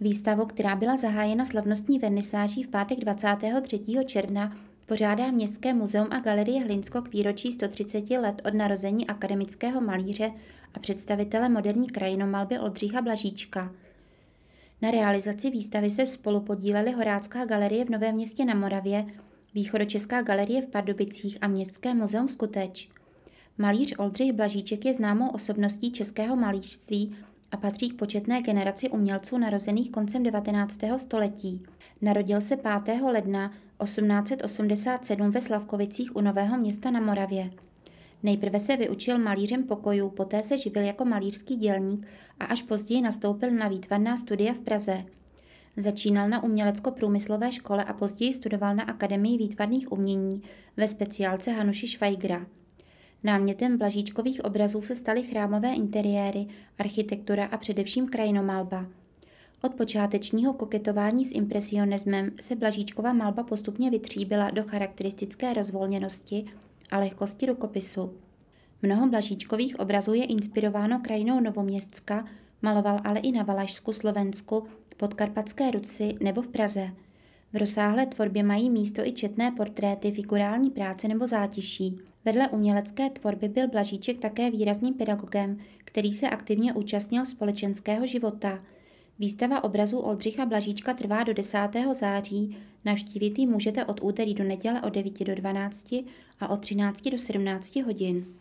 Výstavu, která byla zahájena slavnostní vernisáží v pátek 23. června, pořádá Městské muzeum a galerie Hlinsko k výročí 130 let od narození akademického malíře a představitele moderní krajinomalby Oldřicha Blažíčka. Na realizaci výstavy se spolupodílely Horácká galerie v Novém městě na Moravě, Východočeská galerie v Pardubicích a Městské muzeum Skuteč. Malíř Oldřich Blažíček je známou osobností českého malířství a patří k početné generaci umělců narozených koncem 19. století. Narodil se 5. ledna 1887 ve Slavkovicích u Nového města na Moravě. Nejprve se vyučil malířem pokojů, poté se živil jako malířský dělník a až později nastoupil na výtvarná studia v Praze. Začínal na umělecko-průmyslové škole a později studoval na Akademii výtvarných umění ve speciálce Hanuši Švajgra. Námětem blažíčkových obrazů se staly chrámové interiéry, architektura a především krajinomalba. Od počátečního koketování s impresionismem se Blažíčková malba postupně vytříbila do charakteristické rozvolněnosti a lehkosti rukopisu. Mnoho Blažíčkových obrazů je inspirováno krajinou Novoměstska, maloval ale i na Valašsku, Slovensku, Podkarpatské Ruci nebo v Praze. V rozsáhlé tvorbě mají místo i četné portréty, figurální práce nebo zátiší. Vedle umělecké tvorby byl Blažíček také výrazným pedagogem, který se aktivně účastnil společenského života. Výstava obrazů Oldřicha Blažíčka trvá do 10. září, navštívit ji můžete od úterý do neděle od 9 do 12 a od 13 do 17 hodin.